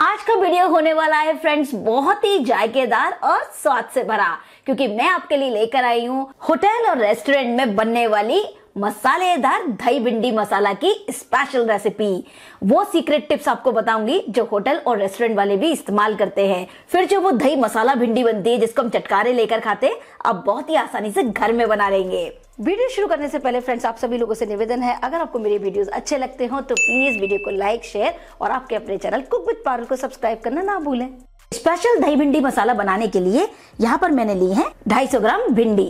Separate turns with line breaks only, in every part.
आज का वीडियो होने वाला है फ्रेंड्स बहुत ही जायकेदार और स्वाद से भरा क्योंकि मैं आपके लिए लेकर आई हूँ होटल और रेस्टोरेंट में बनने वाली मसालेदार दही भिंडी मसाला की स्पेशल रेसिपी वो सीक्रेट टिप्स आपको बताऊंगी जो होटल और रेस्टोरेंट वाले भी इस्तेमाल करते हैं फिर जो वो दही मसाला भिंडी बनती है जिसको हम चटकारे लेकर खाते हैं आप बहुत ही आसानी से घर में बना लेंगे वीडियो शुरू करने से पहले फ्रेंड्स आप सभी लोगों से निवेदन है अगर आपको मेरे वीडियोस अच्छे लगते हो तो प्लीज वीडियो को लाइक शेयर और आपके अपने चैनल कुक विद पारुल को सब्सक्राइब करना ना भूलें स्पेशल दही भिंडी मसाला बनाने के लिए यहाँ पर मैंने ली है 250 ग्राम भिंडी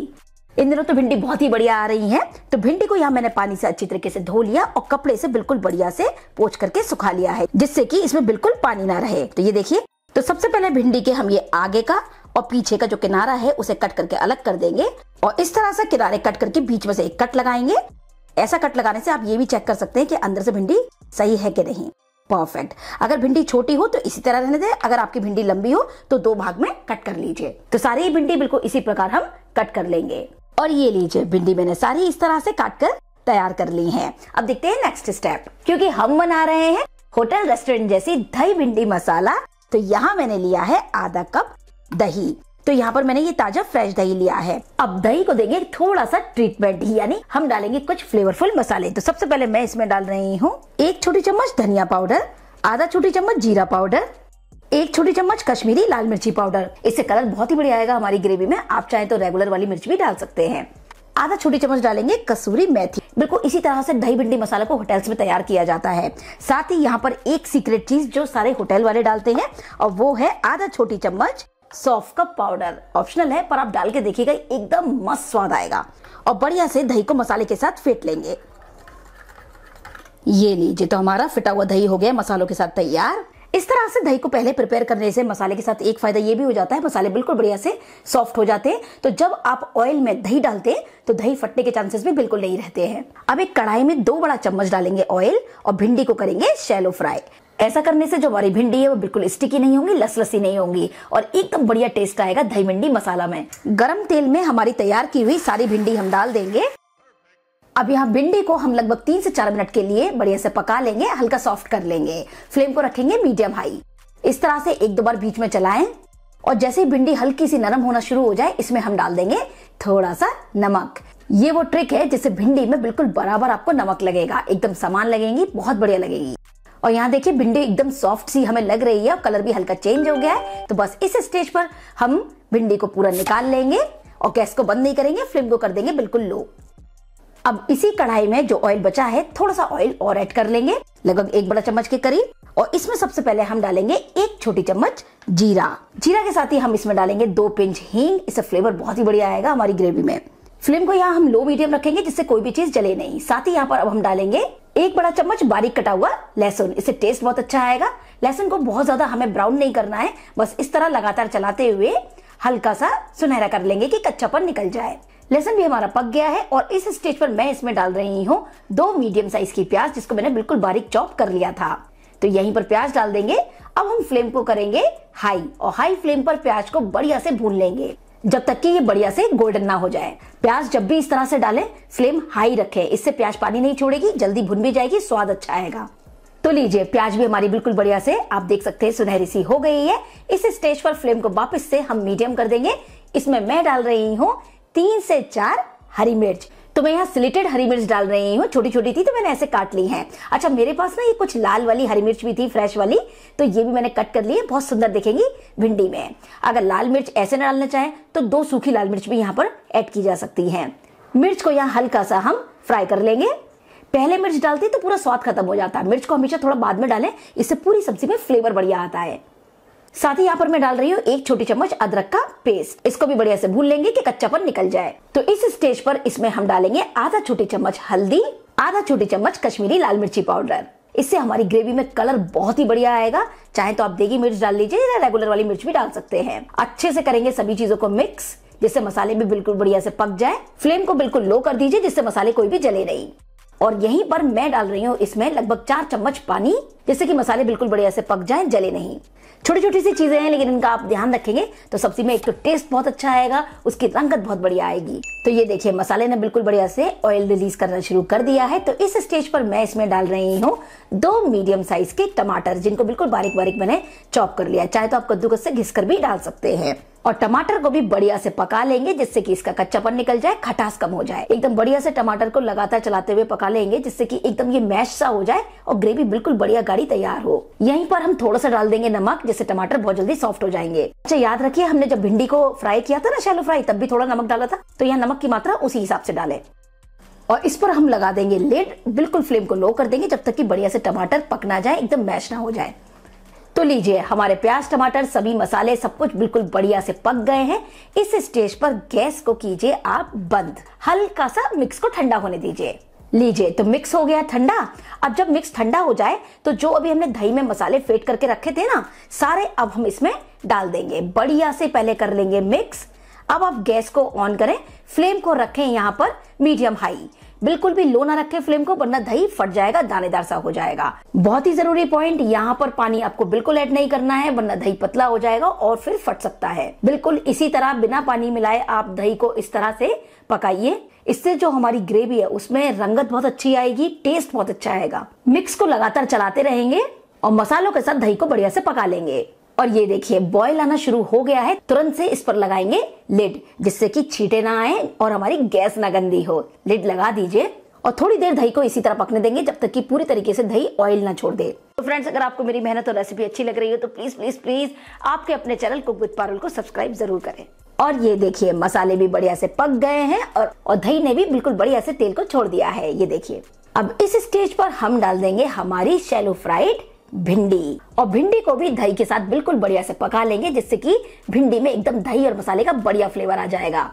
इन दिनों तो भिंडी बहुत ही बढ़िया आ रही है तो भिंडी को यहाँ मैंने पानी से अच्छी तरीके से धो लिया और कपड़े से बिल्कुल बढ़िया से पोछ करके सुखा लिया है जिससे कि इसमें बिल्कुल पानी ना रहे तो ये देखिए तो सबसे पहले भिंडी के हम ये आगे का और पीछे का जो किनारा है उसे कट करके अलग कर देंगे और इस तरह से किनारे कट करके बीच में से एक कट लगाएंगे ऐसा कट लगाने से आप ये भी चेक कर सकते हैं कि अंदर से भिंडी सही है कि नहीं परफेक्ट अगर भिंडी छोटी हो तो इसी तरह रहने दें अगर आपकी भिंडी लंबी हो तो दो भाग में कट कर लीजिए तो सारी भिंडी बिल्कुल इसी प्रकार हम कट कर लेंगे और ये लीजिए भिंडी मैंने सारी इस तरह से काट कर तैयार कर ली है अब देखते हैं नेक्स्ट स्टेप क्योंकि हम बना रहे हैं होटल रेस्टोरेंट जैसी दही भिंडी मसाला तो यहाँ मैंने लिया है आधा कप दही तो यहाँ पर मैंने ये ताजा फ्रेश दही लिया है अब दही को देंगे थोड़ा सा ट्रीटमेंट यानी हम डालेंगे कुछ फ्लेवरफुल मसाले तो सबसे पहले मैं इसमें डाल रही हूँ एक छोटी चम्मच धनिया पाउडर आधा छोटी चम्मच जीरा पाउडर एक छोटी चम्मच कश्मीरी लाल मिर्ची पाउडर इससे कलर बहुत ही बढ़िया आएगा हमारी ग्रेवी में आप चाहे तो रेगुलर वाली मिर्च भी डाल सकते हैं आधा छोटी चम्मच डालेंगे कसूरी मेथी बिल्कुल इसी तरह से दही भिंडी मसाला को होटल्स में तैयार किया जाता है साथ ही यहाँ पर एक सीक्रेट चीज जो सारे होटल वाले डालते हैं और वो है आधा छोटी चम्मच सौफ का पाउडर ऑप्शनल है पर आप डाल के देखिएगा एकदम मस्त स्वाद आएगा और बढ़िया से दही को मसाले के साथ फेट लेंगे ये लीजिए तो हमारा फिटा हुआ दही हो गया मसालों के साथ तैयार इस तरह से दही को पहले प्रिपेयर करने से मसाले के साथ एक फ़ायदा ये भी हो जाता है मसाले बिल्कुल बढ़िया से सॉफ्ट हो जाते हैं तो जब आप ऑयल में दही डालते हैं तो दही फटने के चांसेस भी बिल्कुल नहीं रहते हैं अब एक कढ़ाई में दो बड़ा चम्मच डालेंगे ऑयल और भिंडी को करेंगे शेलो फ्राई ऐसा करने से जो हमारी भिंडी है वो बिल्कुल स्टिकी नहीं होंगी लसलसी नहीं होंगी और एकदम बढ़िया टेस्ट आएगा दही भिंडी मसाला में गरम तेल में हमारी तैयार की हुई सारी भिंडी हम डाल देंगे अब यहाँ भिंडी को हम लगभग तीन से चार मिनट के लिए बढ़िया से पका लेंगे हल्का सॉफ्ट कर लेंगे फ्लेम को रखेंगे मीडियम हाई इस तरह से एक दो बार बीच में चलाएं और जैसे ही भिंडी हल्की सी नरम होना शुरू हो जाए इसमें हम डाल देंगे थोड़ा सा नमक ये वो ट्रिक है जिससे भिंडी में बिल्कुल बराबर आपको नमक लगेगा एकदम समान लगेंगी बहुत बढ़िया लगेगी और यहाँ देखिए भिंडी एकदम सॉफ्ट सी हमें लग रही है और कलर भी हल्का चेंज हो गया है तो बस इस स्टेज पर हम भिंडी को पूरा निकाल लेंगे और गैस को बंद नहीं करेंगे फ्लेम को कर देंगे बिल्कुल लो अब इसी कढ़ाई में जो ऑयल बचा है थोड़ा सा ऑयल और ऐड कर लेंगे लगभग एक बड़ा चम्मच के करीब और इसमें सबसे पहले हम डालेंगे एक छोटी चम्मच जीरा जीरा के साथ ही हम इसमें डालेंगे दो पिंच हींग इससे फ्लेवर बहुत ही बढ़िया आएगा हमारी ग्रेवी में फ्लेम को यहाँ हम लो मीडियम रखेंगे जिससे कोई भी चीज जले नहीं साथ ही यहाँ पर अब हम डालेंगे एक बड़ा चम्मच बारीक कटा हुआ लहसुन इससे टेस्ट बहुत अच्छा आएगा लहसुन को बहुत ज्यादा हमें ब्राउन नहीं करना है बस इस तरह लगातार चलाते हुए हल्का सा सुनहरा कर लेंगे कि कच्चापन निकल जाए लहसन भी हमारा पक गया है और इस स्टेज पर मैं इसमें डाल रही हूँ दो मीडियम साइज की प्याज जिसको मैंने बिल्कुल बारीक चॉप कर लिया था तो यहीं पर प्याज डाल देंगे अब हम फ्लेम को करेंगे हाई और हाई फ्लेम पर प्याज को बढ़िया से भून लेंगे जब तक कि ये बढ़िया से गोल्डन ना हो जाए प्याज जब भी इस तरह से डालें फ्लेम हाई रखें इससे प्याज पानी नहीं छोड़ेगी जल्दी भुन भी जाएगी स्वाद अच्छा आएगा तो लीजिए प्याज भी हमारी बिल्कुल बढ़िया से आप देख सकते हैं सुनहरी सी हो गई है इस स्टेज पर फ्लेम को वापस से हम मीडियम कर देंगे इसमें मैं डाल रही हूँ तीन से चार हरी मिर्च तो मैं यहाँ स्लिटेड हरी मिर्च डाल रही हूँ छोटी छोटी थी तो मैंने ऐसे काट ली है अच्छा मेरे पास ना ये कुछ लाल वाली हरी मिर्च भी थी फ्रेश वाली तो ये भी मैंने कट कर ली है बहुत सुंदर दिखेंगी भिंडी में अगर लाल मिर्च ऐसे ना डालना चाहें तो दो सूखी लाल मिर्च भी यहाँ पर ऐड की जा सकती है मिर्च को यहाँ हल्का सा हम फ्राई कर लेंगे पहले मिर्च डालते तो पूरा स्वाद खत्म हो जाता है मिर्च को हमेशा थोड़ा बाद में डालें इससे पूरी सब्जी में फ्लेवर बढ़िया आता है साथ ही यहाँ पर मैं डाल रही हूँ एक छोटी चम्मच अदरक का पेस्ट इसको भी बढ़िया से भून लेंगे कि कच्चापन निकल जाए तो इस स्टेज पर इसमें हम डालेंगे आधा छोटी चम्मच हल्दी आधा छोटी चम्मच कश्मीरी लाल मिर्ची पाउडर इससे हमारी ग्रेवी में कलर बहुत ही बढ़िया आएगा चाहे तो आप देगी मिर्च डाल लीजिए या रेगुलर वाली मिर्च भी डाल सकते हैं अच्छे से करेंगे सभी चीजों को मिक्स जिससे मसाले भी बिल्कुल बढ़िया से पक जाए फ्लेम को बिल्कुल लो कर दीजिए जिससे मसाले कोई भी जले नहीं और यहीं पर मैं डाल रही हूँ इसमें लगभग चार चम्मच पानी जिससे कि मसाले बिल्कुल बढ़िया से पक जाए जले नहीं छोटी छोटी सी चीज़ें हैं लेकिन इनका आप ध्यान रखेंगे तो सब्जी में एक तो टेस्ट बहुत अच्छा आएगा उसकी रंगत बहुत बढ़िया आएगी तो ये देखिए मसाले ने बिल्कुल बढ़िया से ऑयल रिलीज करना शुरू कर दिया है तो इस स्टेज पर मैं इसमें डाल रही हूँ दो मीडियम साइज के टमाटर जिनको बिल्कुल बारीक बारीक मैंने चॉप कर लिया चाहे तो आप कद्दूकस से घिस भी डाल सकते हैं और टमाटर को भी बढ़िया से पका लेंगे जिससे कि इसका कच्चापन निकल जाए खटास कम हो जाए एकदम बढ़िया से टमाटर को लगातार चलाते हुए पका लेंगे जिससे कि एकदम ये मैश सा हो जाए और ग्रेवी बिल्कुल बढ़िया गाड़ी तैयार हो यहीं पर हम थोड़ा सा डाल देंगे नमक जिससे टमाटर बहुत जल्दी सॉफ्ट हो जाएंगे अच्छा याद रखिये हमने जब भिंडी को फ्राई किया था ना शैलो फ्राई तब भी थोड़ा नमक डाला था तो यहाँ नमक की मात्रा उसी हिसाब से डाले और इस पर हम लगा देंगे लेट बिल्कुल फ्लेम को लो कर देंगे जब तक कि बढ़िया से टमाटर पकना जाए एकदम मैश ना हो जाए तो लीजिए हमारे प्याज टमाटर सभी मसाले सब कुछ बिल्कुल बढ़िया से पक गए हैं इस स्टेज पर गैस को कीजिए आप बंद हल्का सा मिक्स को ठंडा होने दीजिए लीजिए तो मिक्स हो गया ठंडा अब जब मिक्स ठंडा हो जाए तो जो अभी हमने दही में मसाले फेट करके रखे थे ना सारे अब हम इसमें डाल देंगे बढ़िया से पहले कर लेंगे मिक्स अब आप गैस को ऑन करें फ्लेम को रखें यहाँ पर मीडियम हाई बिल्कुल भी लो ना रखे फ्लेम को वरना दही फट जाएगा दानेदार सा हो जाएगा बहुत ही जरूरी पॉइंट यहाँ पर पानी आपको बिल्कुल ऐड नहीं करना है वरना दही पतला हो जाएगा और फिर फट सकता है बिल्कुल इसी तरह बिना पानी मिलाए आप दही को इस तरह से पकाइए इससे जो हमारी ग्रेवी है उसमें रंगत बहुत अच्छी आएगी टेस्ट बहुत अच्छा आएगा मिक्स को लगातार चलाते रहेंगे और मसालों के साथ दही को बढ़िया से पका लेंगे और ये देखिए बॉयल आना शुरू हो गया है तुरंत से इस पर लगाएंगे लिड जिससे कि छीटे ना आए और हमारी गैस ना गंदी हो लिड लगा दीजिए और थोड़ी देर दही को इसी तरह पकने देंगे जब तक कि पूरी तरीके से दही ऑयल ना छोड़ दे तो फ्रेंड्स अगर आपको मेरी मेहनत और रेसिपी अच्छी लग रही हो तो प्लीज प्लीज प्लीज आपके अपने चैनल कुक विद पारुल को सब्सक्राइब जरूर करें और ये देखिए मसाले भी बढ़िया से पक गए हैं और, और दही ने भी बिल्कुल बढ़िया से तेल को छोड़ दिया है ये देखिए अब इस स्टेज पर हम डाल देंगे हमारी शेलो फ्राइड भिंडी और भिंडी को भी दही के साथ बिल्कुल बढ़िया से पका लेंगे जिससे कि भिंडी में एकदम दही और मसाले का बढ़िया फ्लेवर आ जाएगा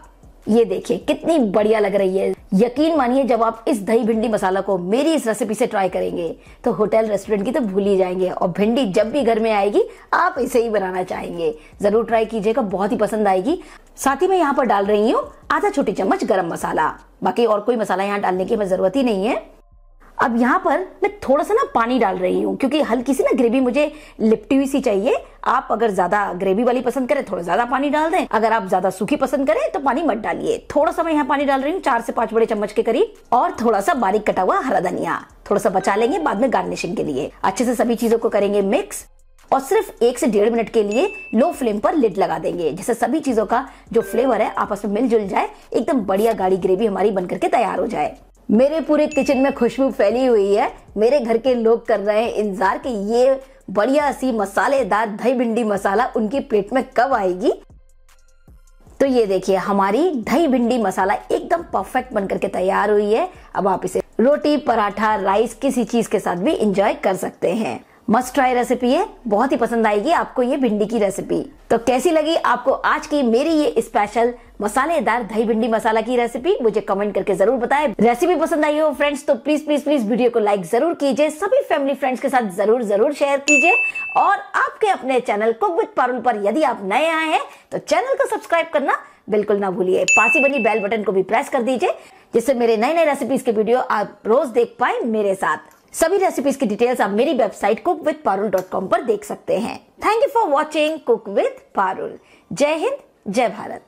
ये देखिए कितनी बढ़िया लग रही है यकीन मानिए जब आप इस दही भिंडी मसाला को मेरी इस रेसिपी से ट्राई करेंगे तो होटल रेस्टोरेंट की तो भूल ही जाएंगे और भिंडी जब भी घर में आएगी आप इसे ही बनाना चाहेंगे जरूर ट्राई कीजिएगा बहुत ही पसंद आएगी साथ ही मैं यहाँ पर डाल रही हूँ आधा छोटी चम्मच गरम मसाला बाकी और कोई मसाला यहाँ डालने की हमें जरूरत ही नहीं है अब यहाँ पर मैं थोड़ा सा ना पानी डाल रही हूँ क्योंकि हल्की सी ना ग्रेवी मुझे लिपटी हुई सी चाहिए आप अगर ज्यादा ग्रेवी वाली पसंद करें थोड़ा ज्यादा पानी डाल दें अगर आप ज्यादा सूखी पसंद करें तो पानी मत डालिए थोड़ा सा मैं यहाँ पानी डाल रही हूँ चार से पांच बड़े चम्मच के करीब और थोड़ा सा बारीक कटा हुआ हरा धनिया थोड़ा सा बचा लेंगे बाद में गार्निशिंग के लिए अच्छे से सभी चीजों को करेंगे मिक्स और सिर्फ एक से डेढ़ मिनट के लिए लो फ्लेम पर लिड लगा देंगे जैसे सभी चीजों का जो फ्लेवर है आपस में मिलजुल जाए एकदम बढ़िया गाढ़ी ग्रेवी हमारी बनकर के तैयार हो जाए मेरे पूरे किचन में खुशबू फैली हुई है मेरे घर के लोग कर रहे हैं इंतजार कि ये बढ़िया सी मसालेदार दही भिंडी मसाला उनकी प्लेट में कब आएगी तो ये देखिए हमारी दही भिंडी मसाला एकदम परफेक्ट बनकर के तैयार हुई है अब आप इसे रोटी पराठा राइस किसी चीज के साथ भी इंजॉय कर सकते हैं मस्ट ट्राई रेसिपी है बहुत ही पसंद आएगी आपको ये भिंडी की रेसिपी तो कैसी लगी आपको आज की मेरी ये स्पेशल मसालेदार दही भिंडी मसाला की रेसिपी मुझे कमेंट करके जरूर बताएं रेसिपी पसंद आई हो फ्रेंड्स तो प्लीज प्लीज प्लीज वीडियो को लाइक जरूर कीजिए सभी फैमिली फ्रेंड्स के साथ जरूर जरूर शेयर कीजिए और आपके अपने चैनल कुक विद पारुल पर यदि आप नए आए हैं तो चैनल को सब्सक्राइब करना बिल्कुल ना भूलिए पास ही बनी बेल बटन को भी प्रेस कर दीजिए जिससे मेरे नए नए रेसिपीज के वीडियो आप रोज देख पाए मेरे साथ सभी रेसिपीज की डिटेल्स आप मेरी website cook with Parul dot com पर देख सकते हैं thank you for watching cook with Parul जय हिंद जय भारत